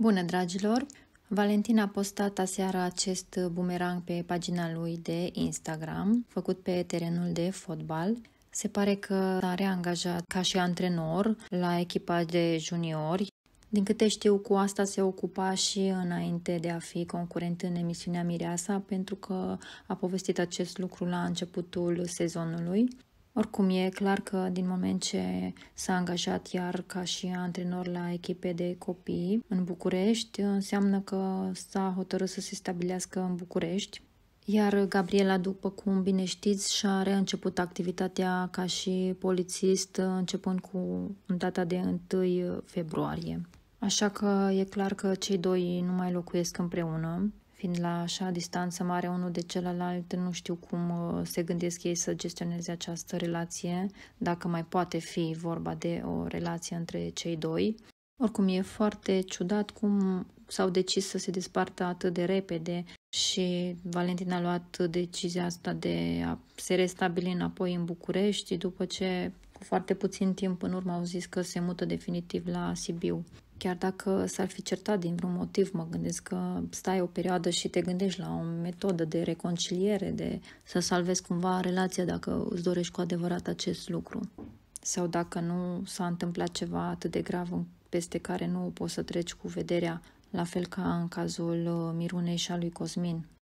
Bună, dragilor! Valentina a postat aseara acest bumerang pe pagina lui de Instagram, făcut pe terenul de fotbal. Se pare că s-a reangajat ca și antrenor la echipa de juniori. Din câte știu, cu asta se ocupa și înainte de a fi concurent în emisiunea Mireasa, pentru că a povestit acest lucru la începutul sezonului. Oricum, e clar că din moment ce s-a angajat iar ca și antrenor la echipe de copii în București, înseamnă că s-a hotărât să se stabilească în București. Iar Gabriela, după cum bine știți, și-a reînceput activitatea ca și polițist începând cu data de 1 februarie. Așa că e clar că cei doi nu mai locuiesc împreună fiind la așa distanță mare unul de celălalt, nu știu cum uh, se gândesc ei să gestioneze această relație, dacă mai poate fi vorba de o relație între cei doi. Oricum, e foarte ciudat cum s-au decis să se despartă atât de repede și Valentina a luat decizia asta de a se restabili înapoi în București după ce cu foarte puțin timp în urmă au zis că se mută definitiv la Sibiu chiar dacă s-ar fi certat din vreun motiv, mă gândesc că stai o perioadă și te gândești la o metodă de reconciliere, de să salvezi cumva relația dacă îți dorești cu adevărat acest lucru. Sau dacă nu s-a întâmplat ceva atât de grav peste care nu poți să treci cu vederea, la fel ca în cazul uh, Mirunei și a lui Cosmin.